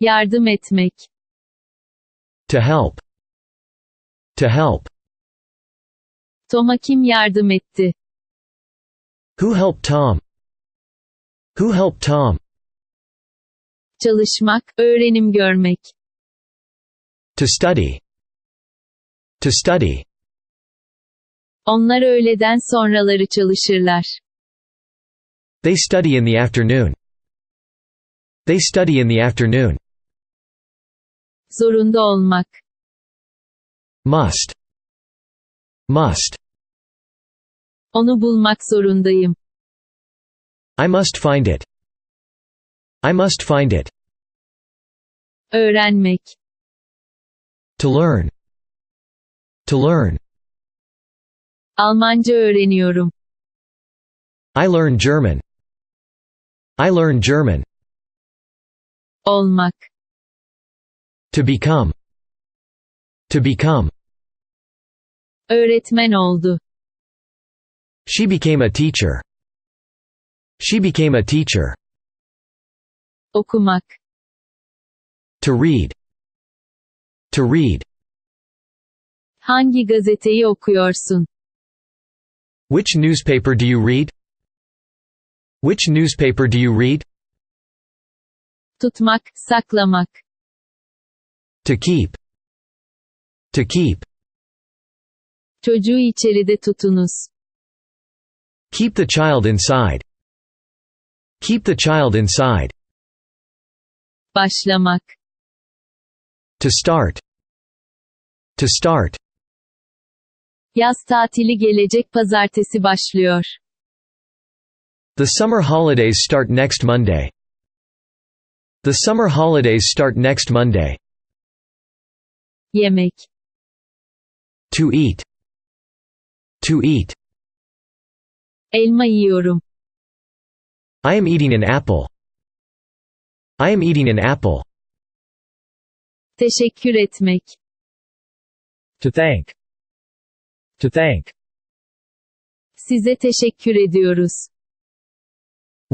yardım etmek to help to help Tom'a kim yardım etti who helped Tom who helped Tom çalışmak öğrenim görmek to study to study onlar öğleden sonraları çalışırlar they study in the afternoon they study in the afternoon zorunda olmak must must onu bulmak zorundayım I must find it I must find it öğrenmek to learn to learn Almanca öğreniyorum I learn German I learn German olmak To become. To become. Öğretmen oldu. She became a teacher. She became a teacher. Okumak. To read. To read. Hangi gazeteyi okuyorsun? Which newspaper do you read? Which newspaper do you read? Tutmak, saklamak to keep to keep Çocuğu içeride tutunuz. Keep the child inside. Keep the child inside. Başlamak. To start. To start. Yaz tatili gelecek pazartesi başlıyor. The summer holidays start next Monday. The summer holidays start next Monday. Yemek. To eat. To eat. Elma yiyorum. I am eating an apple. I am eating an apple. Teşekkür etmek. To thank. To thank. Size teşekkür ediyoruz.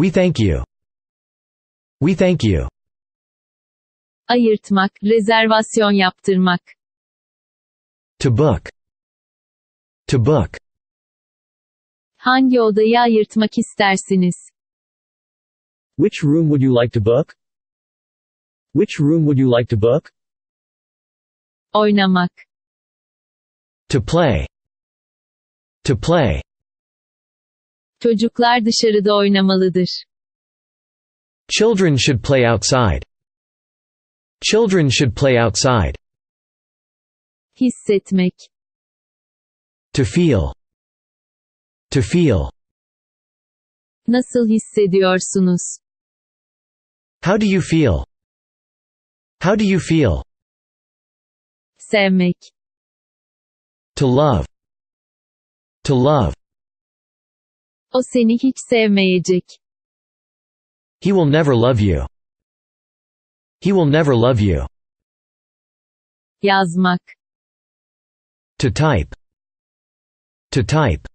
We thank you. We thank you ayırtmak, rezervasyon yaptırmak. To book. To book. Hangi odayı ayırtmak istersiniz? Which room would you like to book? Which room would you like to book? Oynamak. To play. To play. Çocuklar dışarıda oynamalıdır. Children should play outside. Children should play outside. Hissetmek. To feel. To feel. Nasıl hissediyorsunuz? How do you feel? How do you feel? Sevmek. To love. To love. O seni hiç sevmeyecek. He will never love you. He will never love you. Yazmak. To type. To type.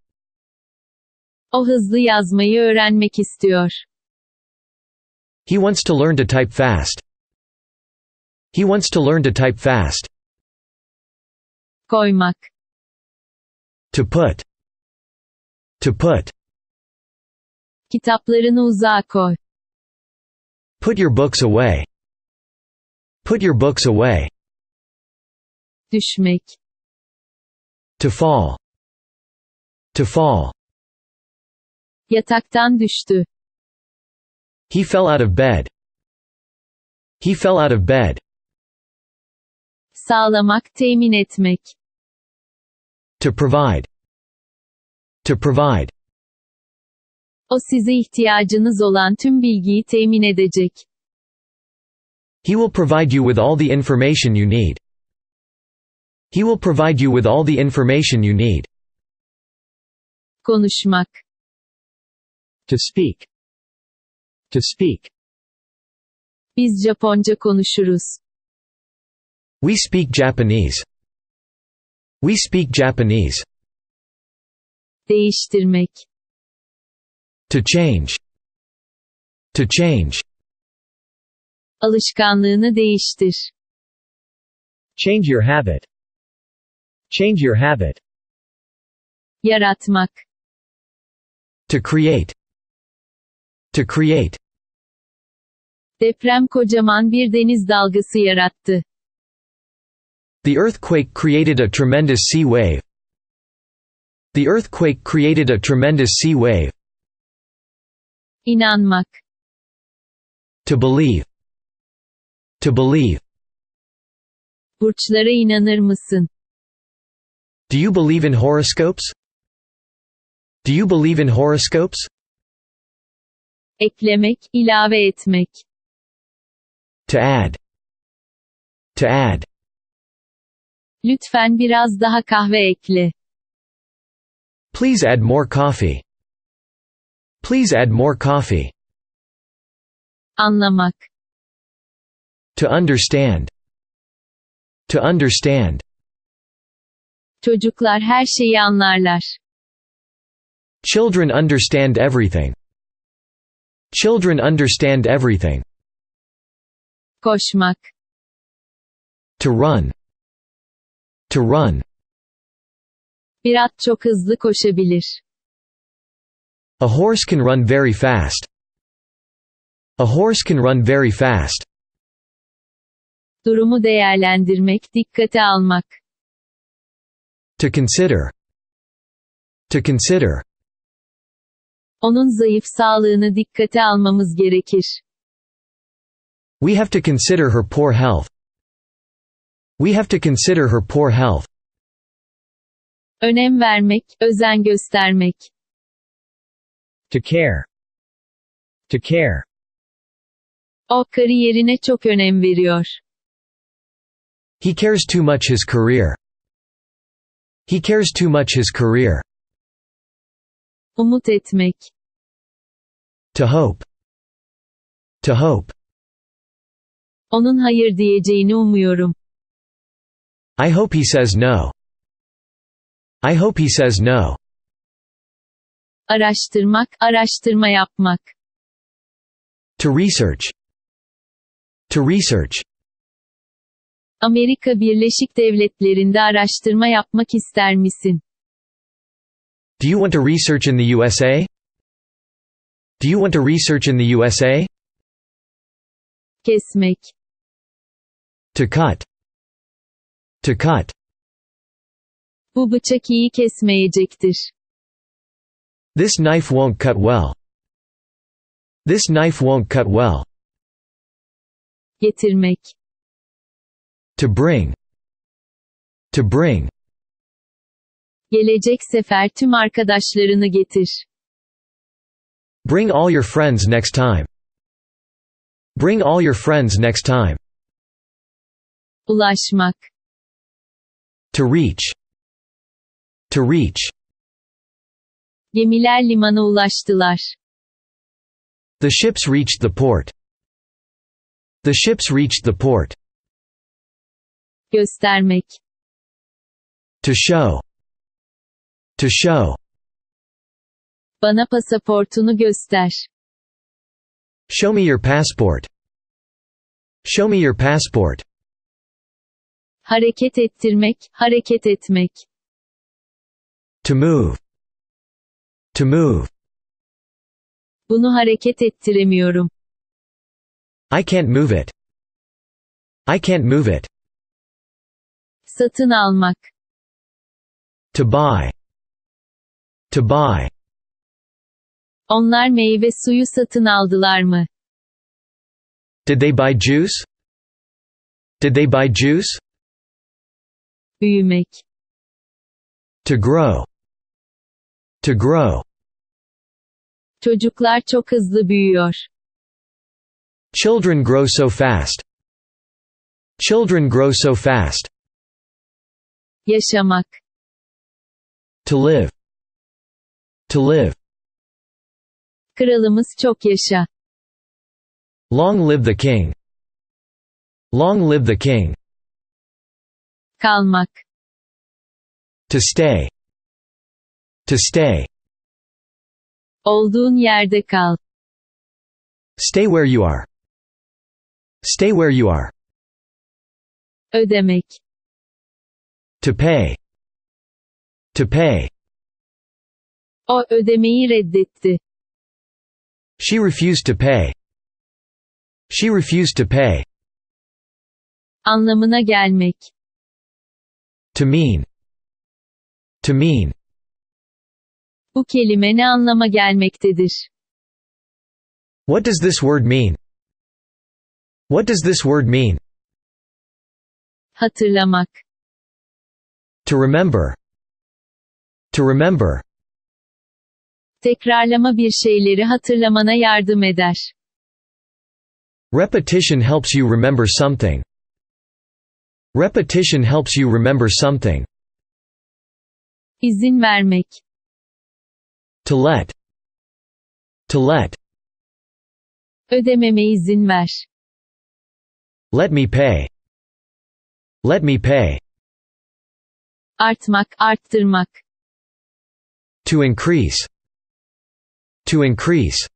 O hızlı yazmayı öğrenmek istiyor. He wants to learn to type fast. He wants to learn to type fast. Koymak. To put. To put. Kitaplarını uzağa koy. Put your books away. Put your books away. Düşmek. To fall. To fall. Yataktan düştü. He fell out of bed. He fell out of bed. Sağlamak, temin etmek. To provide. To provide. O size ihtiyacınız olan tüm bilgiyi temin edecek. He will provide you with all the information you need. He will provide you with all the information you need. Konuşmak. To speak. To speak. Biz Japonca konuşuruz. We speak Japanese. We speak Japanese. Değiştirmek. To change. To change. Alışkanlığını değiştir. Change your habit. Change your habit. Yaratmak. To create. To create. Deprem kocaman bir deniz dalgası yarattı. The earthquake created a tremendous sea wave. The earthquake created a tremendous sea wave. İnanmak. To believe. To believe. Burçlara inanır mısın? Do you believe in horoscopes? Do you believe in horoscopes? Eklemek, ilave etmek. To add. To add. Lütfen biraz daha kahve ekle. Please add more coffee. Please add more coffee. Anlamak. To understand. To understand. Çocuklar her şeyi anlarlar. Children understand everything. Children understand everything. Koşmak. To run. To run. Bir at çok hızlı koşabilir. A horse can run very fast. A horse can run very fast. durumu değerlendirmek, dikkate almak. To consider. To consider. Onun zayıf sağlığını dikkate almamız gerekir. We have to consider her poor health. We have to consider her poor health. Önem vermek, özen göstermek. To care. To care. O kariyerine çok önem veriyor. He cares too much his career. He cares too much his career. Umut etmek. To hope. To hope. Onun hayır diyeceğini umuyorum. I hope he says no. I hope he says no. Araştırmak, araştırma yapmak. To research. To research. Amerika Birleşik Devletleri'nde araştırma yapmak ister misin? Do you want to research in the USA? Do you want to research in the USA? Kesmek. To cut. To cut. Bu bıçak iyi kesmeyecektir. This knife won't cut well. This knife won't cut well. Getirmek to bring to bring Gelecek sefer tüm arkadaşlarını getir. Bring all your friends next time. Bring all your friends next time. Ulaşmak. To reach. To reach. Gemiler limana ulaştılar. The ships reached the port. The ships reached the port göstermek to show to show bana pasaportunu göster show me your passport show me your passport hareket ettirmek hareket etmek to move to move bunu hareket ettiremiyorum I can't move it I can't move it satın almak to buy to buy Onlar meyve suyu satın aldılar mı? Did they buy juice? Did they buy juice? Büyümek to grow to grow Çocuklar çok hızlı büyüyor. Children grow so fast. Children grow so fast. Yaşamak. To live. To live. Kralımız çok yaşa. Long live the king. Long live the king. Kalmak. To stay. To stay. Olduğun yerde kal. Stay where you are. Stay where you are. Ödemek to pay to pay O ödemeyi reddetti. She refused to pay. She refused to pay. Anlamına gelmek. To mean. To mean. Bu kelime ne anlama gelmektedir? What does this word mean? What does this word mean? Hatırlamak. To remember. To remember. Tekrarlama bir şeyleri hatırlamana yardım eder. Repetition helps you remember something. Repetition helps you remember something. İzin vermek. To let. To let. Ödememe izin ver. Let me pay. Let me pay artmak, arttırmak. To increase. To increase.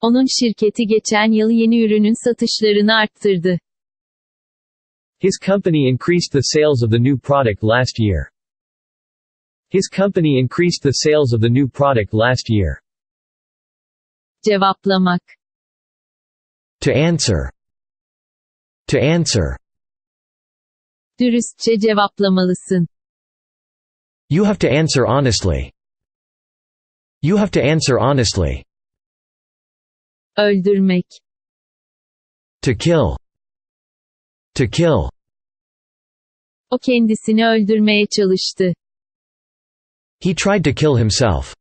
Onun şirketi geçen yıl yeni ürünün satışlarını arttırdı. His company increased the sales of the new product last year. His company increased the sales of the new product last year. Cevaplamak. To answer. To answer. Dürüstçe cevaplamalısın. You have to answer honestly. You have to answer honestly. Öldürmek. To kill. To kill. O kendisini öldürmeye çalıştı. He tried to kill himself.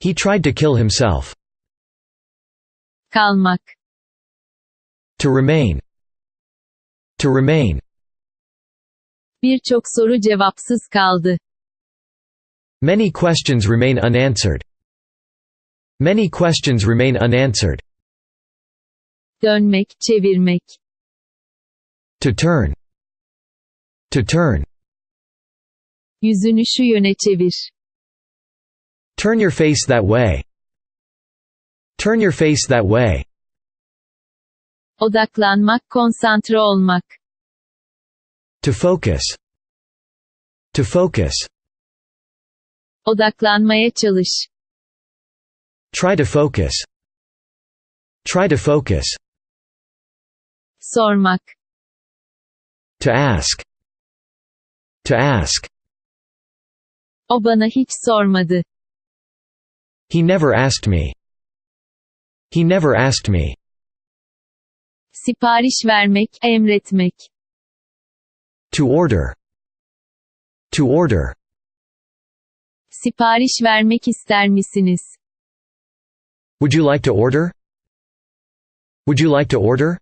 He tried to kill himself. Kalmak. To remain. To remain. Birçok soru cevapsız kaldı. Many questions remain unanswered. Many questions remain unanswered. Dönmek, çevirmek. To turn. To turn. Yüzünü şu yöne çevir. Turn your face that way. Turn your face that way. Odaklanmak, konsantre olmak. To focus. To focus. Odaklanmaya çalış. Try to focus. Try to focus. Sormak. To ask. To ask. O bana hiç sormadı. He never asked me. He never asked me. Sipariş vermek, emretmek. To order. To order. Sipariş vermek ister misiniz? Would you like to order? Would you like to order?